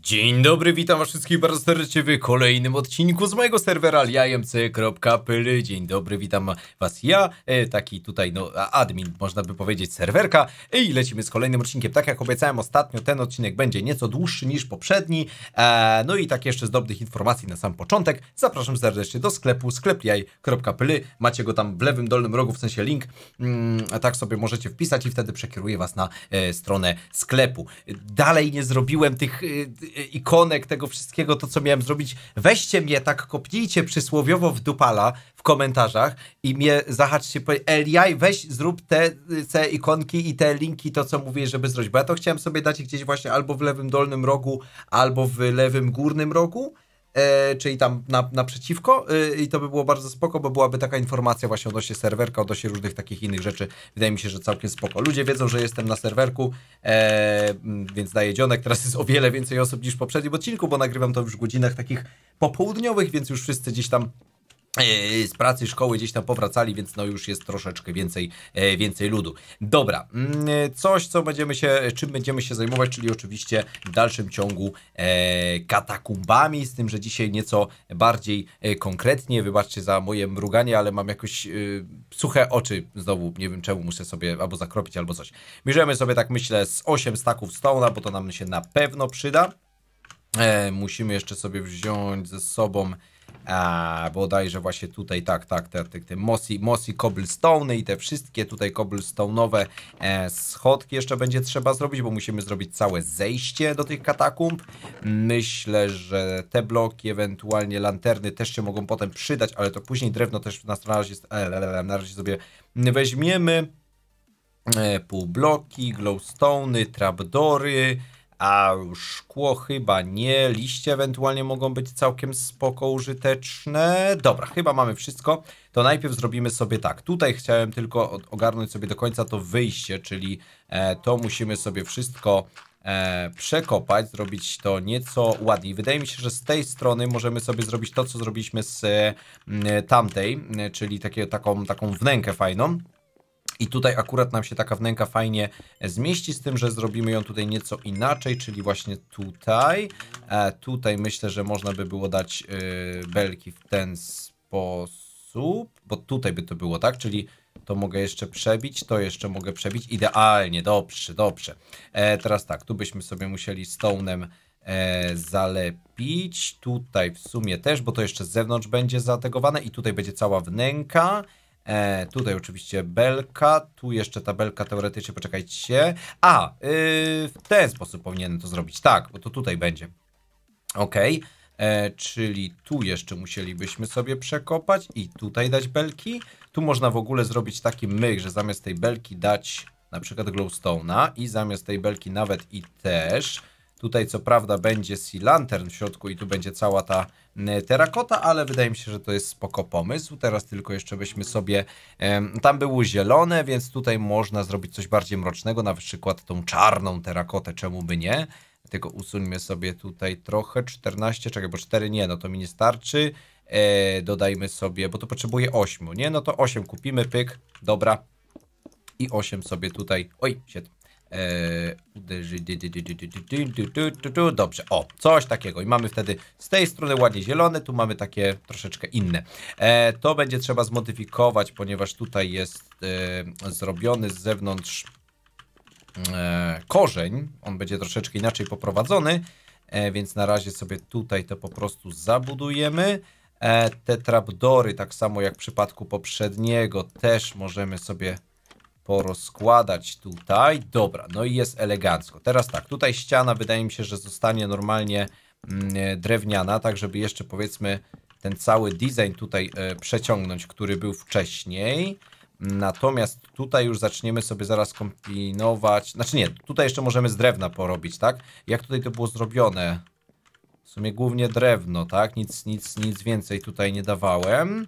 Dzień dobry, witam was wszystkich bardzo serdecznie w kolejnym odcinku z mojego serwera liamc.pl. Dzień dobry, witam was ja, e, taki tutaj no admin, można by powiedzieć serwerka i lecimy z kolejnym odcinkiem. Tak jak obiecałem ostatnio, ten odcinek będzie nieco dłuższy niż poprzedni. E, no i tak jeszcze z dobrych informacji na sam początek. Zapraszam serdecznie do sklepu sklepliaj.pl. Macie go tam w lewym dolnym rogu, w sensie link. Mm, tak sobie możecie wpisać i wtedy przekieruję was na e, stronę sklepu. Dalej nie zrobiłem tych... Y, ikonek tego wszystkiego, to co miałem zrobić. Weźcie mnie tak, kopnijcie przysłowiowo w dupala w komentarzach i mnie zahaczcie, Eliaj, weź zrób te, te ikonki i te linki, to co mówię, żeby zrobić. Bo ja to chciałem sobie dać gdzieś właśnie albo w lewym dolnym rogu, albo w lewym górnym rogu. E, czyli tam na, naprzeciwko e, i to by było bardzo spoko, bo byłaby taka informacja właśnie odnośnie serwerka, odnośnie różnych takich innych rzeczy. Wydaje mi się, że całkiem spoko. Ludzie wiedzą, że jestem na serwerku, e, więc daję dzionek. Teraz jest o wiele więcej osób niż w poprzednim odcinku, bo nagrywam to już w godzinach takich popołudniowych, więc już wszyscy gdzieś tam E, e, z pracy, szkoły gdzieś tam powracali, więc no już jest troszeczkę więcej, e, więcej ludu. Dobra, mm, coś, co będziemy się, czym będziemy się zajmować, czyli oczywiście w dalszym ciągu katakumbami, z tym, że dzisiaj nieco bardziej konkretnie, wybaczcie za moje mruganie, ale mam jakoś suche oczy, znowu nie wiem czemu, muszę sobie albo zakropić, albo coś. Bierzemy sobie, tak myślę, z 8 staków stona bo to nam się na pewno przyda. musimy jeszcze sobie wziąć ze sobą a, bodajże właśnie tutaj, tak, tak, te, te, te Mossy, Mossy Cobblestone i te wszystkie tutaj cobblestone'owe e, schodki jeszcze będzie trzeba zrobić, bo musimy zrobić całe zejście do tych katakumb. Myślę, że te bloki, ewentualnie lanterny też się mogą potem przydać, ale to później drewno też na razie, e, na razie sobie weźmiemy. E, półbloki, glowstone'y, trapdory, a szkło chyba nie, liście ewentualnie mogą być całkiem spoko użyteczne. Dobra, chyba mamy wszystko, to najpierw zrobimy sobie tak. Tutaj chciałem tylko ogarnąć sobie do końca to wyjście, czyli e, to musimy sobie wszystko e, przekopać, zrobić to nieco ładniej. Wydaje mi się, że z tej strony możemy sobie zrobić to, co zrobiliśmy z mm, tamtej, czyli takie, taką, taką wnękę fajną. I tutaj akurat nam się taka wnęka fajnie e, zmieści, z tym, że zrobimy ją tutaj nieco inaczej, czyli właśnie tutaj. E, tutaj myślę, że można by było dać y, belki w ten sposób, bo tutaj by to było, tak? Czyli to mogę jeszcze przebić, to jeszcze mogę przebić. Idealnie, dobrze, dobrze. E, teraz tak, tu byśmy sobie musieli stone'em e, zalepić. Tutaj w sumie też, bo to jeszcze z zewnątrz będzie zategowane i tutaj będzie cała wnęka. E, tutaj oczywiście belka, tu jeszcze ta belka teoretycznie, poczekajcie. A, y, w ten sposób powinienem to zrobić, tak, bo to tutaj będzie. Ok, e, czyli tu jeszcze musielibyśmy sobie przekopać i tutaj dać belki. Tu można w ogóle zrobić taki myk, że zamiast tej belki dać na przykład glowstone'a i zamiast tej belki nawet i też. Tutaj co prawda będzie sea lantern w środku i tu będzie cała ta E, terakota, ale wydaje mi się, że to jest spoko pomysł. Teraz tylko jeszcze byśmy sobie... Tam było zielone, więc tutaj można zrobić coś bardziej mrocznego, na przykład tą czarną terakotę, czemu by nie? Tylko usuńmy sobie tutaj trochę, 14, czekaj, bo 4 nie, no to mi nie starczy. E, dodajmy sobie, bo to potrzebuje 8, nie? No to 8 kupimy, pyk, dobra. I 8 sobie tutaj, oj, 7 Dobrze, o, coś takiego. I mamy wtedy z tej strony ładnie zielone, tu mamy takie troszeczkę inne. To będzie trzeba zmodyfikować, ponieważ tutaj jest zrobiony z zewnątrz korzeń. On będzie troszeczkę inaczej poprowadzony, więc na razie sobie tutaj to po prostu zabudujemy. Te trapdory, tak samo jak w przypadku poprzedniego, też możemy sobie porozkładać tutaj. Dobra, no i jest elegancko. Teraz tak, tutaj ściana wydaje mi się, że zostanie normalnie mm, e, drewniana, tak żeby jeszcze powiedzmy ten cały design tutaj e, przeciągnąć, który był wcześniej. Natomiast tutaj już zaczniemy sobie zaraz kombinować. Znaczy nie, tutaj jeszcze możemy z drewna porobić, tak? Jak tutaj to było zrobione? W sumie głównie drewno, tak? Nic, nic, nic więcej tutaj nie dawałem.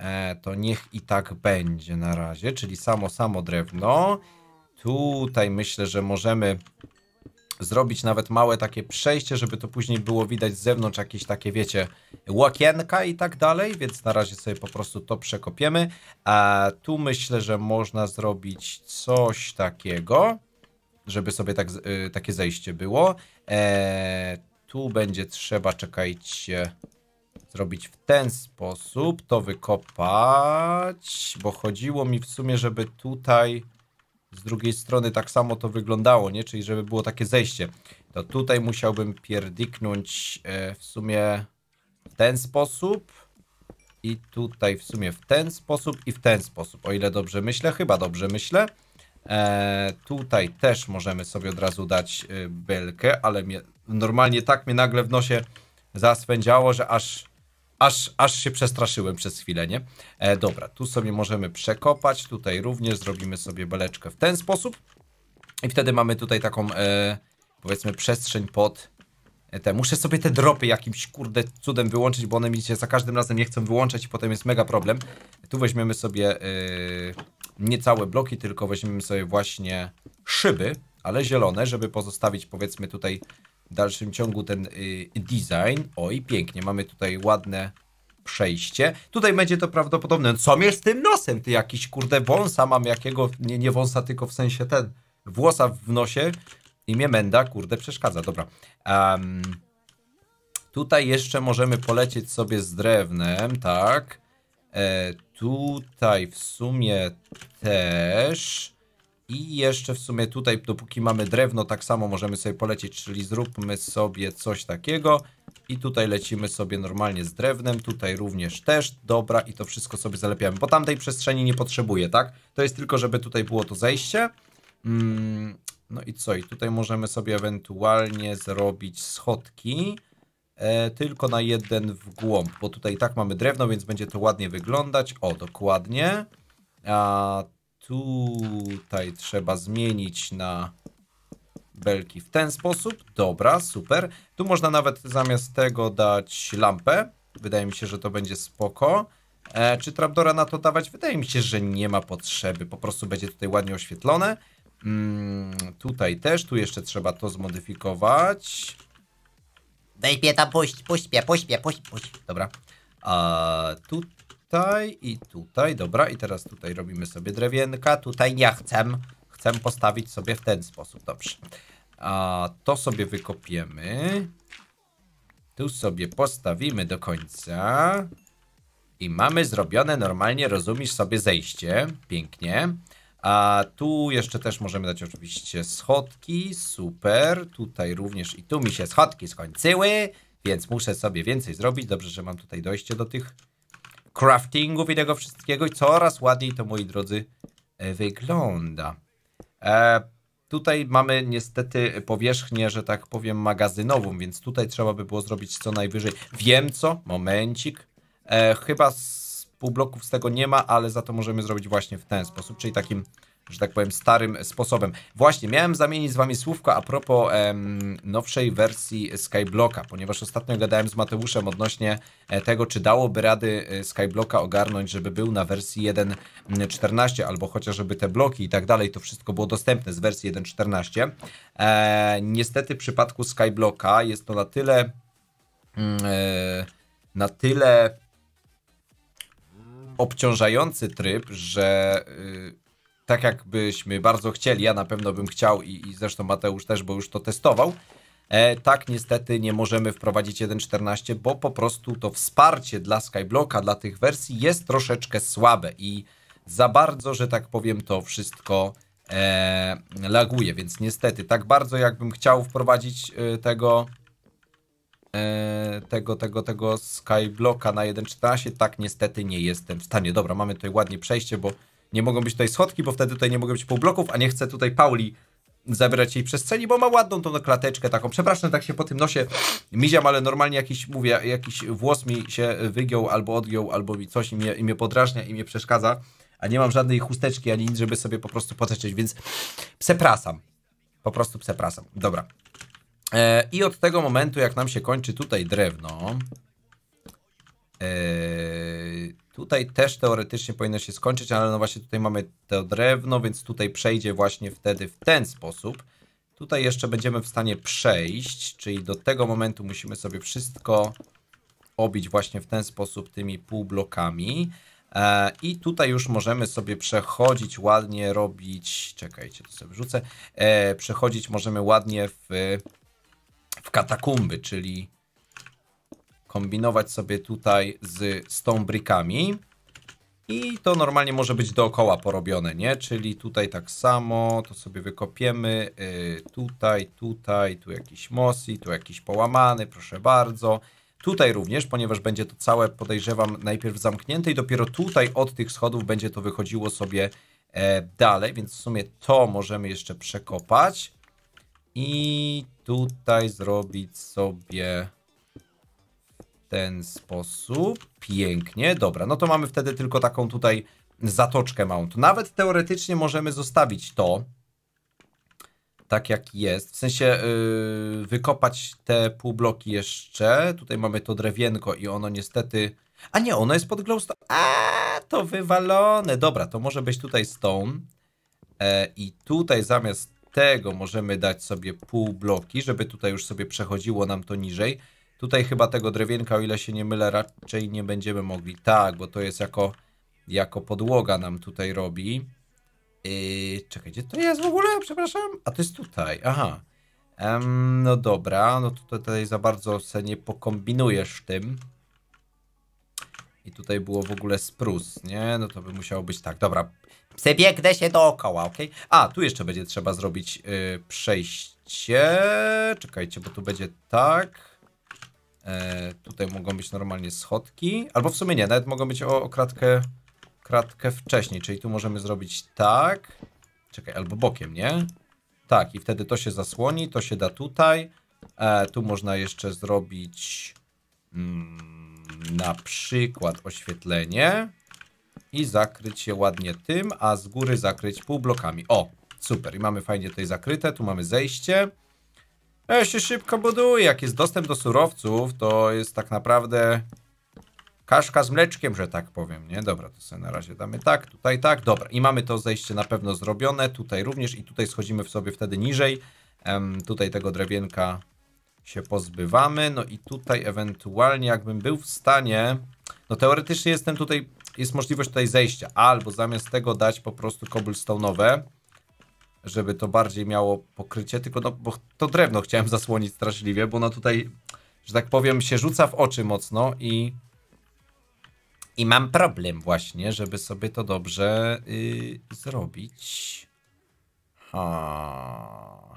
E, to niech i tak będzie na razie, czyli samo, samo drewno. Tutaj myślę, że możemy zrobić nawet małe takie przejście, żeby to później było widać z zewnątrz, jakieś takie, wiecie, łakienka i tak dalej, więc na razie sobie po prostu to przekopiemy. A tu myślę, że można zrobić coś takiego, żeby sobie tak, y, takie zejście było. E, tu będzie trzeba, czekajcie, zrobić w ten sposób, to wykopać, bo chodziło mi w sumie, żeby tutaj z drugiej strony tak samo to wyglądało, nie? Czyli żeby było takie zejście. To tutaj musiałbym pierdiknąć e, w sumie w ten sposób i tutaj w sumie w ten sposób i w ten sposób, o ile dobrze myślę, chyba dobrze myślę. E, tutaj też możemy sobie od razu dać e, belkę, ale mnie, normalnie tak mnie nagle w nosie zaswędziało, że aż aż, aż się przestraszyłem przez chwilę, nie? E, dobra, tu sobie możemy przekopać, tutaj również zrobimy sobie beleczkę w ten sposób. I wtedy mamy tutaj taką, e, powiedzmy, przestrzeń pod e, te. Muszę sobie te dropy jakimś, kurde, cudem wyłączyć, bo one mi się za każdym razem nie chcą wyłączać i potem jest mega problem. Tu weźmiemy sobie e, nie całe bloki, tylko weźmiemy sobie właśnie szyby, ale zielone, żeby pozostawić, powiedzmy, tutaj w dalszym ciągu ten y, design. Oj, pięknie, mamy tutaj ładne przejście. Tutaj będzie to prawdopodobne. Co mnie z tym nosem? Ty jakiś kurde wąsa mam jakiego, nie, nie wąsa, tylko w sensie ten, włosa w nosie. Imię Menda, kurde, przeszkadza, dobra. Um, tutaj jeszcze możemy polecieć sobie z drewnem, tak. E, tutaj w sumie też... I jeszcze w sumie tutaj, dopóki mamy drewno, tak samo możemy sobie polecieć, czyli zróbmy sobie coś takiego. I tutaj lecimy sobie normalnie z drewnem, tutaj również też, dobra, i to wszystko sobie zalepiamy, bo tamtej przestrzeni nie potrzebuję, tak? To jest tylko, żeby tutaj było to zejście. Mm, no i co? I tutaj możemy sobie ewentualnie zrobić schodki, e, tylko na jeden w głąb, bo tutaj tak mamy drewno, więc będzie to ładnie wyglądać. O, dokładnie. A Tutaj trzeba zmienić na belki w ten sposób. Dobra, super. Tu można nawet zamiast tego dać lampę. Wydaje mi się, że to będzie spoko. E, czy trapdora na to dawać? Wydaje mi się, że nie ma potrzeby. Po prostu będzie tutaj ładnie oświetlone. Mm, tutaj też, tu jeszcze trzeba to zmodyfikować. Daj pieta, puść, puść, puść, puść, puść. Dobra. A, tutaj tutaj i tutaj, dobra. I teraz tutaj robimy sobie drewienka. Tutaj nie ja chcę. Chcę postawić sobie w ten sposób, dobrze. A to sobie wykopiemy. Tu sobie postawimy do końca. I mamy zrobione normalnie, rozumiesz sobie zejście. Pięknie. A tu jeszcze też możemy dać oczywiście schodki. Super. Tutaj również i tu mi się schodki skończyły, więc muszę sobie więcej zrobić. Dobrze, że mam tutaj dojście do tych craftingów i tego wszystkiego i coraz ładniej to, moi drodzy, e, wygląda. E, tutaj mamy niestety powierzchnię, że tak powiem, magazynową, więc tutaj trzeba by było zrobić co najwyżej. Wiem co, momencik. E, chyba z pół bloków z tego nie ma, ale za to możemy zrobić właśnie w ten sposób, czyli takim że tak powiem, starym sposobem. Właśnie, miałem zamienić z wami słówko a propos em, nowszej wersji Skyblocka, ponieważ ostatnio gadałem z Mateuszem odnośnie e, tego, czy dałoby rady e, Skyblocka ogarnąć, żeby był na wersji 1.14, albo chociażby te bloki i tak dalej, to wszystko było dostępne z wersji 1.14. E, niestety w przypadku Skyblocka jest to na tyle... E, na tyle obciążający tryb, że... Y, tak jakbyśmy bardzo chcieli, ja na pewno bym chciał i, i zresztą Mateusz też, bo już to testował, e, tak niestety nie możemy wprowadzić 1.14, bo po prostu to wsparcie dla Skyblocka, dla tych wersji jest troszeczkę słabe i za bardzo, że tak powiem, to wszystko e, laguje, więc niestety tak bardzo jakbym chciał wprowadzić e, tego e, tego, tego, tego Skyblocka na 1.14, tak niestety nie jestem w stanie. Dobra, mamy tutaj ładnie przejście, bo nie mogą być tutaj schodki, bo wtedy tutaj nie mogą być półbloków, a nie chcę tutaj Pauli zabierać jej przestrzeni, bo ma ładną tą klateczkę taką. Przepraszam, tak się po tym nosie miziam, ale normalnie jakiś, mówię, jakiś włos mi się wygiął albo odgiął, albo mi coś i mnie, i mnie podrażnia i mnie przeszkadza, a nie mam żadnej chusteczki ani nic, żeby sobie po prostu poteczyć, więc przepraszam. Po prostu przepraszam. Dobra. E, I od tego momentu, jak nam się kończy tutaj drewno, e, Tutaj też teoretycznie powinno się skończyć, ale no właśnie tutaj mamy to drewno, więc tutaj przejdzie właśnie wtedy w ten sposób. Tutaj jeszcze będziemy w stanie przejść, czyli do tego momentu musimy sobie wszystko obić właśnie w ten sposób tymi półblokami. E, I tutaj już możemy sobie przechodzić ładnie, robić, czekajcie, to sobie wrzucę, e, przechodzić możemy ładnie w, w katakumby, czyli kombinować sobie tutaj z, z tą I to normalnie może być dookoła porobione, nie? Czyli tutaj tak samo, to sobie wykopiemy, yy, tutaj, tutaj, tu jakiś mosi, tu jakiś połamany, proszę bardzo. Tutaj również, ponieważ będzie to całe, podejrzewam, najpierw zamknięte i dopiero tutaj od tych schodów będzie to wychodziło sobie e, dalej, więc w sumie to możemy jeszcze przekopać. I tutaj zrobić sobie ten sposób. Pięknie, dobra. No to mamy wtedy tylko taką tutaj zatoczkę mount. Nawet teoretycznie możemy zostawić to tak jak jest. W sensie yy, wykopać te półbloki jeszcze. Tutaj mamy to drewienko i ono niestety... A nie, ono jest pod glowstone. A, to wywalone. Dobra, to może być tutaj stone. E, I tutaj zamiast tego możemy dać sobie półbloki, żeby tutaj już sobie przechodziło nam to niżej. Tutaj chyba tego drewienka, o ile się nie mylę, raczej nie będziemy mogli. Tak, bo to jest jako, jako podłoga nam tutaj robi. Yy, czekaj, gdzie to jest w ogóle? Przepraszam. A to jest tutaj, aha. Um, no dobra, no tutaj, tutaj za bardzo se nie pokombinujesz tym. I tutaj było w ogóle sprus, nie? No to by musiało być tak, dobra. Przebiegnę się dookoła, ok? A, tu jeszcze będzie trzeba zrobić yy, przejście. Czekajcie, bo tu będzie tak. E, tutaj mogą być normalnie schodki, albo w sumie nie, nawet mogą być o, o kratkę, kratkę wcześniej, czyli tu możemy zrobić tak, czekaj, albo bokiem, nie? Tak, i wtedy to się zasłoni, to się da tutaj, e, tu można jeszcze zrobić mm, na przykład oświetlenie i zakryć je ładnie tym, a z góry zakryć półblokami. O, super, i mamy fajnie tutaj zakryte, tu mamy zejście, ja się szybko buduje. Jak jest dostęp do surowców, to jest tak naprawdę kaszka z mleczkiem, że tak powiem, nie? Dobra, to sobie na razie damy tak, tutaj tak, dobra. I mamy to zejście na pewno zrobione, tutaj również i tutaj schodzimy w sobie wtedy niżej. Um, tutaj tego drewienka się pozbywamy, no i tutaj ewentualnie jakbym był w stanie, no teoretycznie jestem tutaj, jest możliwość tutaj zejścia, albo zamiast tego dać po prostu cobblestone'owe, żeby to bardziej miało pokrycie, tylko no, bo to drewno chciałem zasłonić straszliwie, bo no tutaj, że tak powiem, się rzuca w oczy mocno i i mam problem właśnie, żeby sobie to dobrze yy, zrobić. Ha.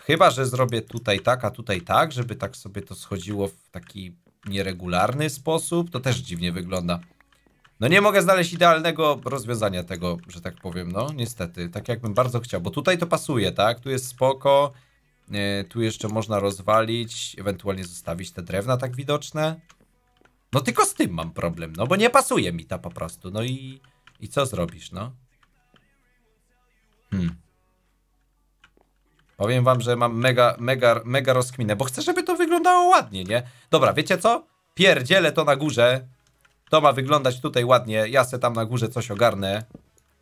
Chyba, że zrobię tutaj tak, a tutaj tak, żeby tak sobie to schodziło w taki nieregularny sposób. To też dziwnie wygląda. No nie mogę znaleźć idealnego rozwiązania tego, że tak powiem, no niestety, tak jakbym bardzo chciał, bo tutaj to pasuje, tak? Tu jest spoko, yy, tu jeszcze można rozwalić, ewentualnie zostawić te drewna tak widoczne. No tylko z tym mam problem, no bo nie pasuje mi ta po prostu, no i, i co zrobisz, no? Hmm. Powiem wam, że mam mega, mega, mega rozkminę, bo chcę, żeby to wyglądało ładnie, nie? Dobra, wiecie co? Pierdzielę to na górze, to ma wyglądać tutaj ładnie. Ja se tam na górze coś ogarnę.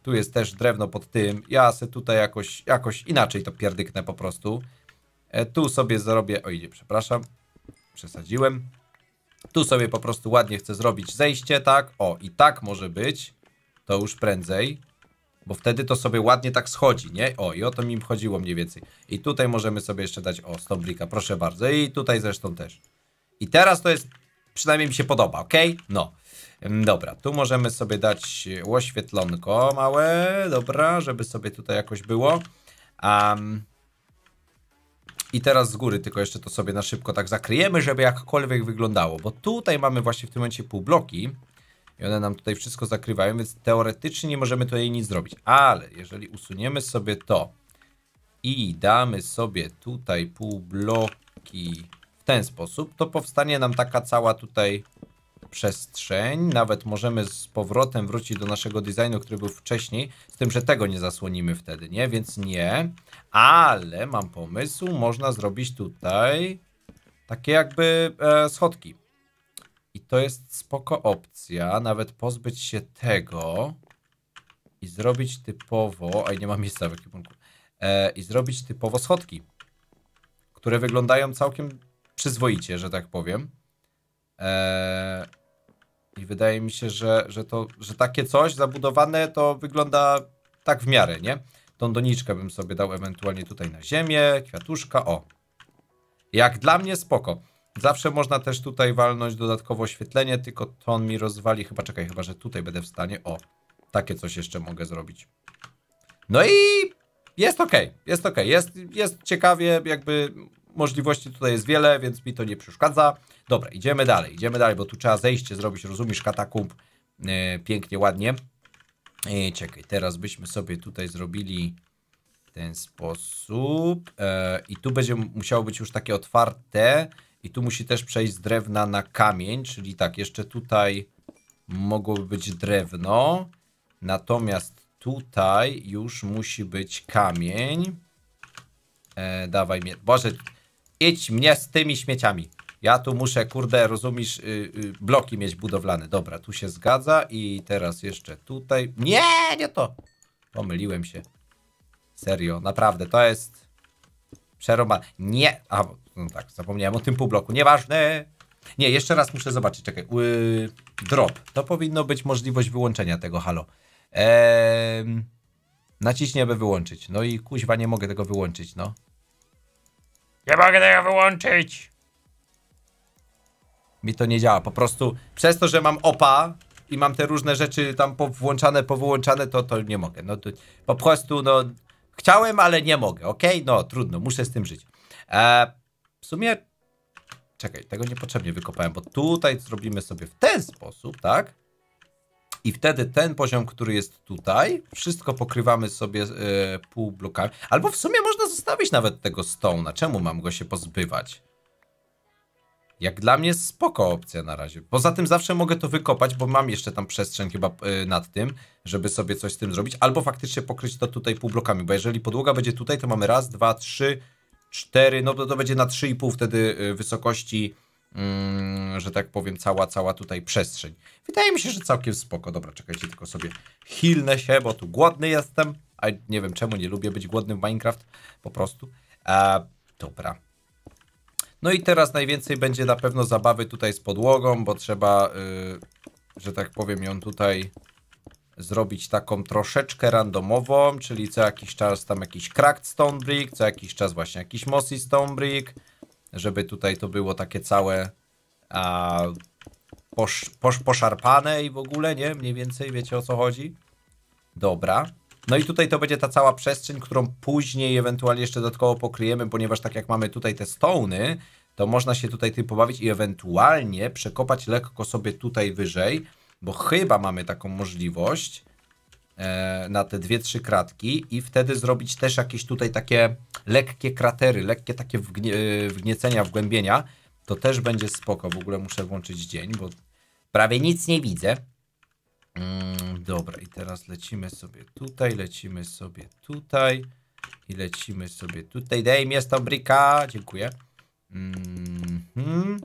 Tu jest też drewno pod tym. Ja se tutaj jakoś, jakoś inaczej to pierdyknę po prostu. E, tu sobie zrobię... Oj, idzie, przepraszam. Przesadziłem. Tu sobie po prostu ładnie chcę zrobić zejście, tak? O, i tak może być. To już prędzej. Bo wtedy to sobie ładnie tak schodzi, nie? O, i o to mi chodziło mniej więcej. I tutaj możemy sobie jeszcze dać, o, stoblika, proszę bardzo. I tutaj zresztą też. I teraz to jest, przynajmniej mi się podoba, ok? No. Dobra, tu możemy sobie dać oświetlonko małe, dobra, żeby sobie tutaj jakoś było. Um, I teraz z góry tylko jeszcze to sobie na szybko tak zakryjemy, żeby jakkolwiek wyglądało, bo tutaj mamy właśnie w tym momencie półbloki i one nam tutaj wszystko zakrywają, więc teoretycznie nie możemy tutaj nic zrobić, ale jeżeli usuniemy sobie to i damy sobie tutaj półbloki w ten sposób, to powstanie nam taka cała tutaj przestrzeń. Nawet możemy z powrotem wrócić do naszego designu, który był wcześniej, z tym, że tego nie zasłonimy wtedy, nie? Więc nie. Ale mam pomysł, można zrobić tutaj takie jakby e, schodki. I to jest spoko opcja, nawet pozbyć się tego i zrobić typowo... Aj, nie ma miejsca w ekwipunku. E, I zrobić typowo schodki, które wyglądają całkiem przyzwoicie, że tak powiem. Eee, i wydaje mi się, że, że, to, że takie coś zabudowane to wygląda tak w miarę, nie? Tą doniczkę bym sobie dał ewentualnie tutaj na ziemię, kwiatuszka, o. Jak dla mnie spoko. Zawsze można też tutaj walnąć dodatkowo oświetlenie, tylko to on mi rozwali. Chyba czekaj, chyba że tutaj będę w stanie. O, takie coś jeszcze mogę zrobić. No i jest ok, jest ok, jest, jest ciekawie, jakby możliwości tutaj jest wiele, więc mi to nie przeszkadza. Dobra, idziemy dalej, idziemy dalej, bo tu trzeba zejście zrobić, rozumiesz, katakumb. E, pięknie, ładnie. E, czekaj, teraz byśmy sobie tutaj zrobili w ten sposób. E, I tu będzie musiało być już takie otwarte. I tu musi też przejść z drewna na kamień, czyli tak, jeszcze tutaj mogłoby być drewno. Natomiast tutaj już musi być kamień. E, dawaj mnie. Boże, Idź mnie z tymi śmieciami. Ja tu muszę, kurde, rozumiesz, yy, yy, bloki mieć budowlane. Dobra, tu się zgadza i teraz jeszcze tutaj. Nie, nie to. Pomyliłem się. Serio, naprawdę, to jest przeroba. Nie, a, no tak, zapomniałem o tym półbloku. bloku. Nieważne. Nie, jeszcze raz muszę zobaczyć, czekaj. Yy, drop. To powinno być możliwość wyłączenia tego, halo. Eee, naciśnij, wyłączyć. No i kuźwa, nie mogę tego wyłączyć, no. Nie mogę tego wyłączyć! Mi to nie działa, po prostu przez to, że mam OPA i mam te różne rzeczy tam powłączane, powyłączane, to, to nie mogę. No to po prostu, no, chciałem, ale nie mogę, ok? No, trudno, muszę z tym żyć. E, w sumie, czekaj, tego niepotrzebnie wykopałem, bo tutaj zrobimy sobie w ten sposób, tak? I wtedy ten poziom, który jest tutaj, wszystko pokrywamy sobie e, pół blokami. Albo w sumie zostawić nawet tego Stone'a. Czemu mam go się pozbywać? Jak dla mnie jest spoko opcja na razie. Poza tym zawsze mogę to wykopać, bo mam jeszcze tam przestrzeń chyba y, nad tym, żeby sobie coś z tym zrobić. Albo faktycznie pokryć to tutaj półblokami, bo jeżeli podłoga będzie tutaj, to mamy raz, dwa, trzy, cztery, no to to będzie na trzy i pół wtedy y, wysokości, mm, że tak powiem, cała, cała tutaj przestrzeń. Wydaje mi się, że całkiem spoko. Dobra, czekajcie, tylko sobie chilnę się, bo tu głodny jestem. A nie wiem czemu, nie lubię być głodnym w Minecraft, po prostu. E, dobra. No i teraz najwięcej będzie na pewno zabawy tutaj z podłogą, bo trzeba, y, że tak powiem, ją tutaj zrobić taką troszeczkę randomową, czyli co jakiś czas tam jakiś cracked stone brick, co jakiś czas właśnie jakiś mossy stone brick, żeby tutaj to było takie całe a, posz, posz, poszarpane i w ogóle, nie? Mniej więcej wiecie o co chodzi. Dobra. No i tutaj to będzie ta cała przestrzeń, którą później ewentualnie jeszcze dodatkowo pokryjemy, ponieważ tak jak mamy tutaj te stony, to można się tutaj tym pobawić i ewentualnie przekopać lekko sobie tutaj wyżej, bo chyba mamy taką możliwość e, na te dwie, trzy kratki i wtedy zrobić też jakieś tutaj takie lekkie kratery, lekkie takie wgnie, e, wgniecenia, wgłębienia. To też będzie spoko. W ogóle muszę włączyć dzień, bo prawie nic nie widzę. Mm, dobra, i teraz lecimy sobie tutaj, lecimy sobie tutaj i lecimy sobie tutaj. Daj mi jest brika, dziękuję. Mm -hmm.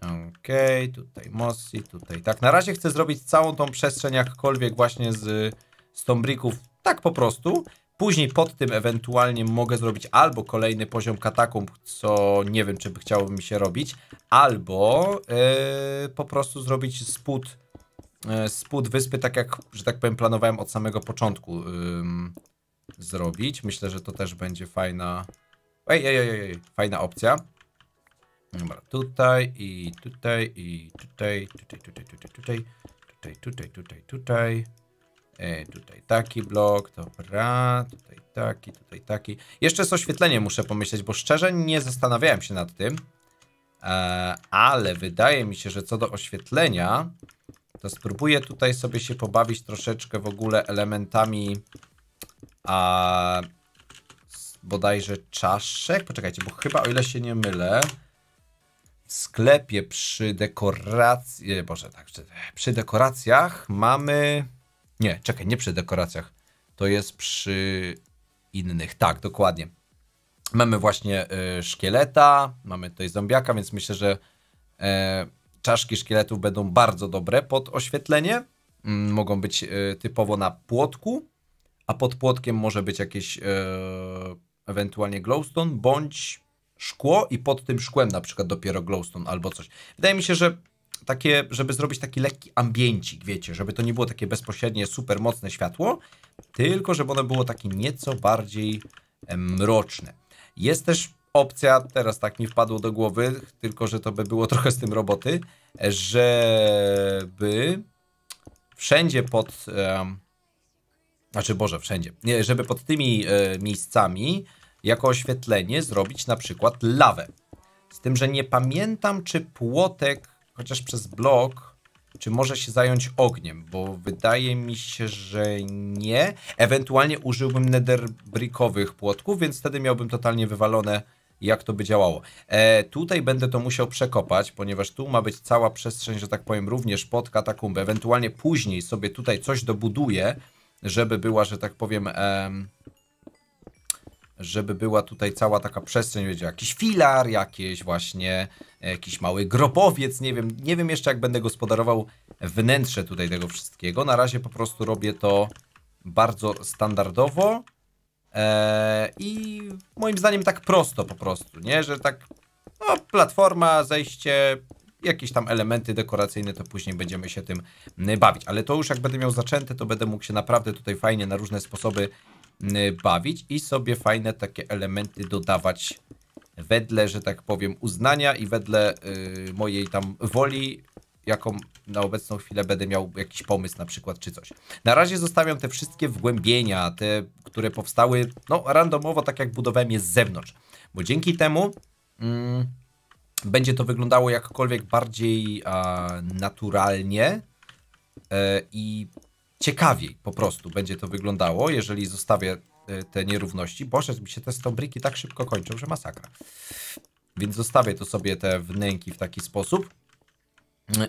Okej, okay, tutaj Mossy, tutaj. Tak, na razie chcę zrobić całą tą przestrzeń jakkolwiek właśnie z, z tą brików, tak po prostu. Później pod tym ewentualnie mogę zrobić albo kolejny poziom katakumb, co nie wiem, czy by chciałoby mi się robić, albo yy, po prostu zrobić spód E, spód wyspy, tak jak, że tak powiem, planowałem od samego początku zrobić. Myślę, że to też będzie fajna... Ej, ej, ej, ej, fajna opcja. Dobra, tutaj i tutaj i tutaj, tutaj, tutaj, tutaj, tutaj, tutaj, tutaj, tutaj, tutaj. E, tutaj taki blok, dobra, tutaj taki, tutaj taki. Jeszcze z oświetleniem muszę pomyśleć, bo szczerze nie zastanawiałem się nad tym, e, ale wydaje mi się, że co do oświetlenia, to spróbuję tutaj sobie się pobawić troszeczkę w ogóle elementami a bodajże czaszek. Poczekajcie, bo chyba o ile się nie mylę, w sklepie przy dekoracji, e, boże, tak, przy dekoracjach mamy nie, czekaj, nie przy dekoracjach. To jest przy innych. Tak, dokładnie. Mamy właśnie y, szkieleta, mamy tutaj zombiaka, więc myślę, że y, czaszki szkieletów będą bardzo dobre pod oświetlenie. Mm, mogą być e, typowo na płotku, a pod płotkiem może być jakieś e, ewentualnie glowstone, bądź szkło i pod tym szkłem na przykład dopiero glowstone albo coś. Wydaje mi się, że takie, żeby zrobić taki lekki ambiencik, wiecie, żeby to nie było takie bezpośrednie, super mocne światło, tylko żeby ono było takie nieco bardziej e, mroczne. Jest też opcja, teraz tak mi wpadło do głowy, tylko że to by było trochę z tym roboty, żeby wszędzie pod... znaczy, Boże, wszędzie. Nie, żeby pod tymi e, miejscami jako oświetlenie zrobić na przykład lawę. Z tym, że nie pamiętam, czy płotek, chociaż przez blok, czy może się zająć ogniem, bo wydaje mi się, że nie. Ewentualnie użyłbym netherbrickowych płotków, więc wtedy miałbym totalnie wywalone jak to by działało. E, tutaj będę to musiał przekopać, ponieważ tu ma być cała przestrzeń, że tak powiem, również pod katakumbę. Ewentualnie później sobie tutaj coś dobuduję, żeby była, że tak powiem... żeby była tutaj cała taka przestrzeń, wiecie, jakiś filar, jakieś właśnie, jakiś mały grobowiec, nie wiem, nie wiem jeszcze jak będę gospodarował wnętrze tutaj tego wszystkiego. Na razie po prostu robię to bardzo standardowo. E, I moim zdaniem tak prosto po prostu, nie? Że tak, no, platforma, zejście, jakieś tam elementy dekoracyjne, to później będziemy się tym y, bawić. Ale to już jak będę miał zaczęte, to będę mógł się naprawdę tutaj fajnie na różne sposoby y, bawić i sobie fajne takie elementy dodawać wedle, że tak powiem, uznania i wedle yy, mojej tam woli jaką na obecną chwilę będę miał jakiś pomysł na przykład czy coś. Na razie zostawiam te wszystkie wgłębienia, te, które powstały no randomowo, tak jak budowałem je z zewnątrz. Bo dzięki temu mm, będzie to wyglądało jakkolwiek bardziej a, naturalnie e, i ciekawiej po prostu będzie to wyglądało, jeżeli zostawię e, te nierówności. Boże, mi się te stąbryki tak szybko kończą, że masakra. Więc zostawię to sobie te wnęki w taki sposób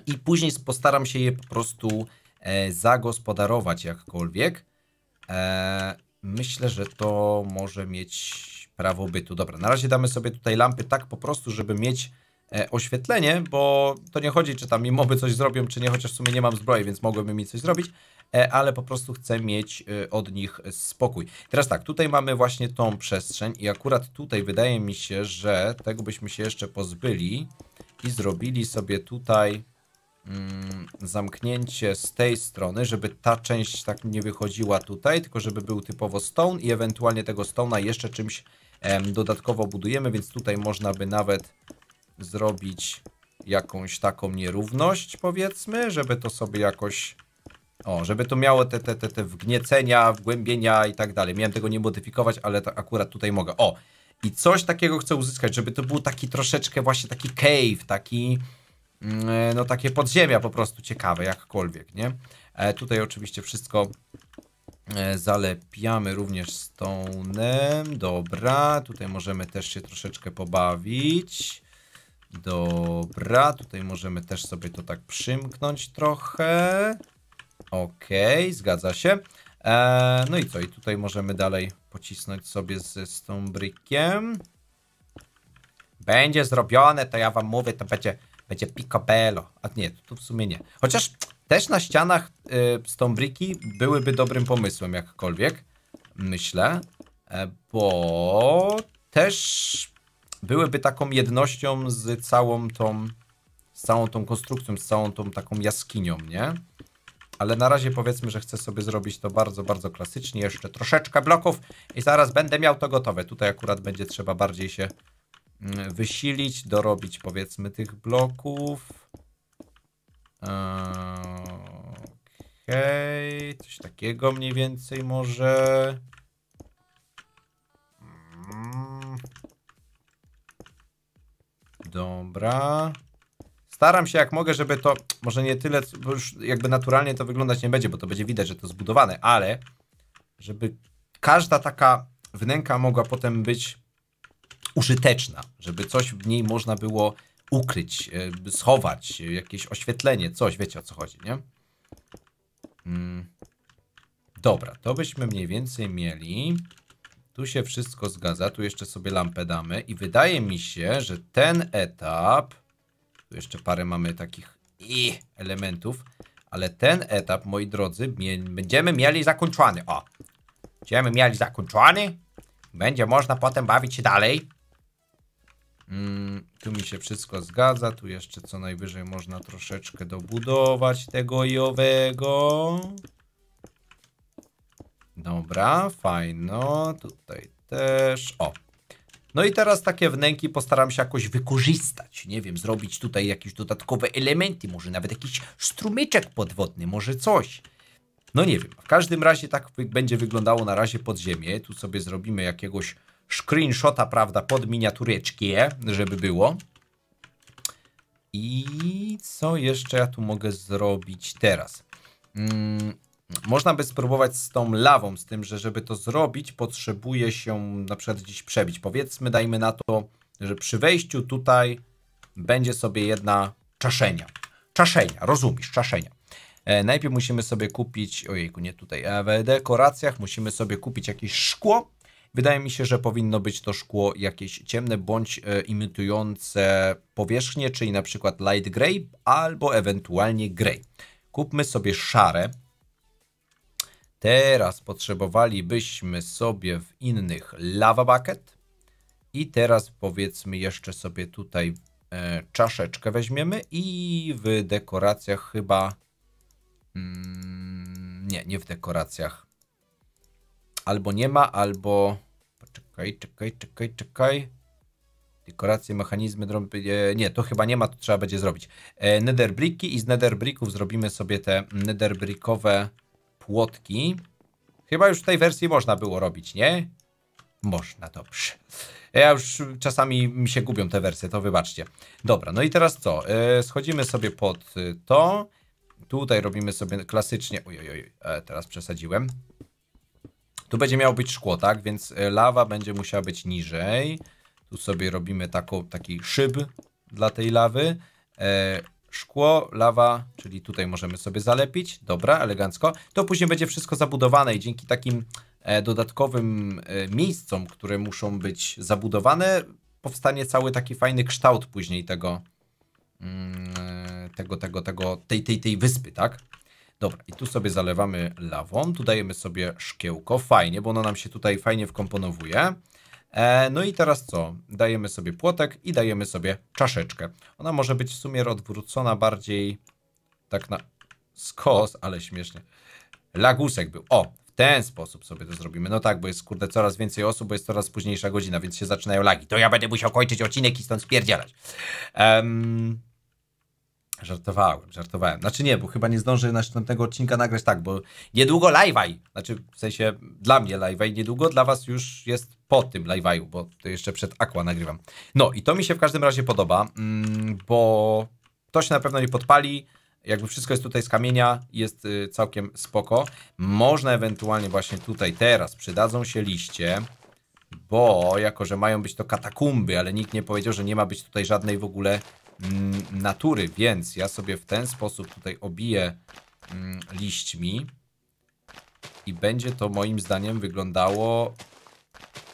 i później postaram się je po prostu e, zagospodarować jakkolwiek. E, myślę, że to może mieć prawo bytu. Dobra, na razie damy sobie tutaj lampy tak po prostu, żeby mieć e, oświetlenie, bo to nie chodzi, czy tam mimo by coś zrobią, czy nie, chociaż w sumie nie mam zbroi, więc mogłyby mi coś zrobić, ale po prostu chcę mieć od nich spokój. Teraz tak, tutaj mamy właśnie tą przestrzeń i akurat tutaj wydaje mi się, że tego byśmy się jeszcze pozbyli i zrobili sobie tutaj Mm, zamknięcie z tej strony, żeby ta część tak nie wychodziła tutaj, tylko żeby był typowo stone i ewentualnie tego stone'a jeszcze czymś dodatkowo budujemy, więc tutaj można by nawet zrobić jakąś taką nierówność powiedzmy, żeby to sobie jakoś o, żeby to miało te, te, te, te wgniecenia, wgłębienia i tak dalej. Miałem tego nie modyfikować, ale akurat tutaj mogę. O, i coś takiego chcę uzyskać, żeby to był taki troszeczkę właśnie taki cave, taki Mm, no takie podziemia po prostu ciekawe, jakkolwiek, nie? E, tutaj oczywiście wszystko e, zalepiamy również stone'em, dobra, tutaj możemy też się troszeczkę pobawić, dobra, tutaj możemy też sobie to tak przymknąć trochę, okej, okay, zgadza się, e, no i co, i tutaj możemy dalej pocisnąć sobie z stonebrickiem, będzie zrobione, to ja wam mówię, to będzie będzie picobello. A nie, tu w sumie nie. Chociaż też na ścianach y, stąbriki byłyby dobrym pomysłem jakkolwiek, myślę, e, bo też byłyby taką jednością z całą tą, z całą tą konstrukcją, z całą tą taką jaskinią, nie? ale na razie powiedzmy, że chcę sobie zrobić to bardzo, bardzo klasycznie. Jeszcze troszeczkę bloków i zaraz będę miał to gotowe. Tutaj akurat będzie trzeba bardziej się wysilić, dorobić powiedzmy tych bloków. Okej, okay. coś takiego mniej więcej może. Dobra. Staram się jak mogę, żeby to, może nie tyle, bo już jakby naturalnie to wyglądać nie będzie, bo to będzie widać, że to zbudowane, ale żeby każda taka wnęka mogła potem być użyteczna, żeby coś w niej można było ukryć, e, schować, jakieś oświetlenie, coś, wiecie o co chodzi, nie? Mm. Dobra, to byśmy mniej więcej mieli. Tu się wszystko zgadza, tu jeszcze sobie lampę damy i wydaje mi się, że ten etap, tu jeszcze parę mamy takich i elementów, ale ten etap, moi drodzy, będziemy mieli zakończony. O, będziemy mieli zakończony, będzie można potem bawić się dalej. Mm, tu mi się wszystko zgadza, tu jeszcze co najwyżej można troszeczkę dobudować tego i owego. Dobra, fajno, tutaj też, o. No i teraz takie wnęki postaram się jakoś wykorzystać, nie wiem, zrobić tutaj jakieś dodatkowe elementy, może nawet jakiś strumyczek podwodny, może coś. No nie wiem, w każdym razie tak będzie wyglądało na razie podziemie, tu sobie zrobimy jakiegoś screenshota, prawda, pod miniatureczki, żeby było. I co jeszcze ja tu mogę zrobić teraz? Mm, można by spróbować z tą lawą, z tym, że żeby to zrobić, potrzebuje się na przykład gdzieś przebić. Powiedzmy, dajmy na to, że przy wejściu tutaj będzie sobie jedna czaszenia. Czaszenia, rozumiesz, czaszenia. E, najpierw musimy sobie kupić, ojejku, nie tutaj, e, e w dekoracjach musimy sobie kupić jakieś szkło, Wydaje mi się, że powinno być to szkło jakieś ciemne bądź e, imitujące powierzchnię, czyli na przykład light grey albo ewentualnie grey. Kupmy sobie szare. Teraz potrzebowalibyśmy sobie w innych lava bucket. I teraz powiedzmy jeszcze sobie tutaj e, czaszeczkę weźmiemy i w dekoracjach chyba... Mm, nie, nie w dekoracjach albo nie ma, albo... Poczekaj, czekaj, czekaj, czekaj. Dekoracje, mechanizmy, drąby... E, nie, to chyba nie ma, to trzeba będzie zrobić. E, Netherbricki i z netherbricków zrobimy sobie te netherbrickowe płotki. Chyba już w tej wersji można było robić, nie? Można, dobrze. E, ja już czasami mi się gubią te wersje, to wybaczcie. Dobra, no i teraz co? Schodzimy sobie pod to. Tutaj robimy sobie klasycznie... Ojojoj, teraz przesadziłem. Tu będzie miało być szkło, tak? Więc e, lawa będzie musiała być niżej. Tu sobie robimy taką, taki szyb dla tej lawy. E, szkło, lawa, czyli tutaj możemy sobie zalepić. Dobra, elegancko. To później będzie wszystko zabudowane i dzięki takim e, dodatkowym e, miejscom, które muszą być zabudowane, powstanie cały taki fajny kształt później tego, mm, tego, tego, tego, tej, tej, tej wyspy, tak? Dobra, i tu sobie zalewamy lawą, tu dajemy sobie szkiełko, fajnie, bo ono nam się tutaj fajnie wkomponowuje. E, no i teraz co? Dajemy sobie płotek i dajemy sobie czaszeczkę. Ona może być w sumie odwrócona bardziej tak na skos, ale śmiesznie. Lagusek był, o, w ten sposób sobie to zrobimy. No tak, bo jest kurde coraz więcej osób, bo jest coraz późniejsza godzina, więc się zaczynają lagi. To ja będę musiał kończyć odcinek i stąd spierdzielać. Um, Żartowałem, żartowałem. Znaczy nie, bo chyba nie zdążę następnego odcinka nagrać tak, bo niedługo live'aj, znaczy w sensie dla mnie live'aj, niedługo dla was już jest po tym live'aju, bo to jeszcze przed Aqua nagrywam. No i to mi się w każdym razie podoba, mm, bo to się na pewno nie podpali, jakby wszystko jest tutaj z kamienia, jest y, całkiem spoko. Można ewentualnie właśnie tutaj teraz przydadzą się liście, bo jako, że mają być to katakumby, ale nikt nie powiedział, że nie ma być tutaj żadnej w ogóle Mm, natury, więc ja sobie w ten sposób tutaj obiję mm, liśćmi i będzie to moim zdaniem wyglądało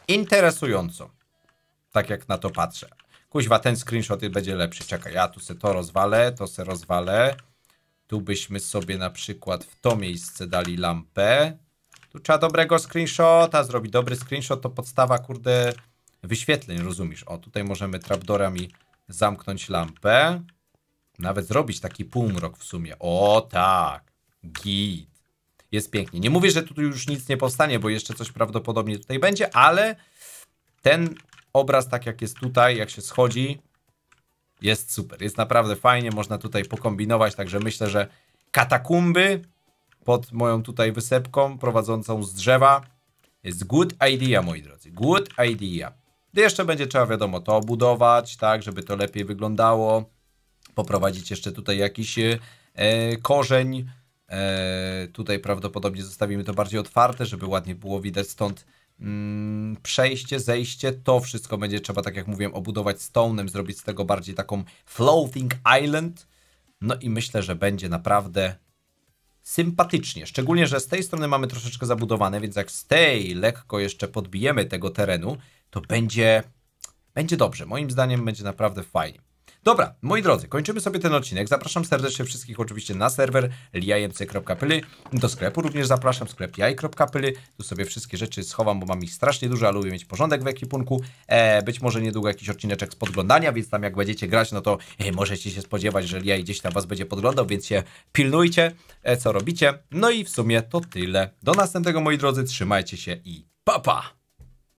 interesująco. Tak jak na to patrzę. Kuźwa, ten screenshot będzie lepszy. Czekaj, ja tu se to rozwalę, to se rozwalę. Tu byśmy sobie na przykład w to miejsce dali lampę. Tu trzeba dobrego screenshota zrobić. Dobry screenshot to podstawa, kurde, wyświetleń, rozumiesz? O, tutaj możemy trapdorami zamknąć lampę. Nawet zrobić taki półmrok w sumie. O tak, git. Jest pięknie. Nie mówię, że tu już nic nie powstanie, bo jeszcze coś prawdopodobnie tutaj będzie, ale ten obraz tak jak jest tutaj, jak się schodzi, jest super. Jest naprawdę fajnie, można tutaj pokombinować, także myślę, że katakumby pod moją tutaj wysepką prowadzącą z drzewa jest good idea, moi drodzy. Good idea. Jeszcze będzie trzeba, wiadomo, to obudować, tak, żeby to lepiej wyglądało. Poprowadzić jeszcze tutaj jakiś e, korzeń. E, tutaj prawdopodobnie zostawimy to bardziej otwarte, żeby ładnie było widać stąd mm, przejście, zejście. To wszystko będzie trzeba, tak jak mówiłem, obudować stonem zrobić z tego bardziej taką floating island. No i myślę, że będzie naprawdę sympatycznie. Szczególnie, że z tej strony mamy troszeczkę zabudowane, więc jak z tej lekko jeszcze podbijemy tego terenu, to będzie, będzie dobrze. Moim zdaniem będzie naprawdę fajnie. Dobra, moi drodzy, kończymy sobie ten odcinek. Zapraszam serdecznie wszystkich oczywiście na serwer liajemc.pl Do sklepu również zapraszam, sklep jaj.pl. Tu sobie wszystkie rzeczy schowam, bo mam ich strasznie dużo, ale lubię mieć porządek w ekipunku. E, być może niedługo jakiś odcineczek z podglądania, więc tam jak będziecie grać, no to e, możecie się spodziewać, że liaj gdzieś tam was będzie podglądał, więc się pilnujcie, e, co robicie. No i w sumie to tyle. Do następnego, moi drodzy, trzymajcie się i pa pa!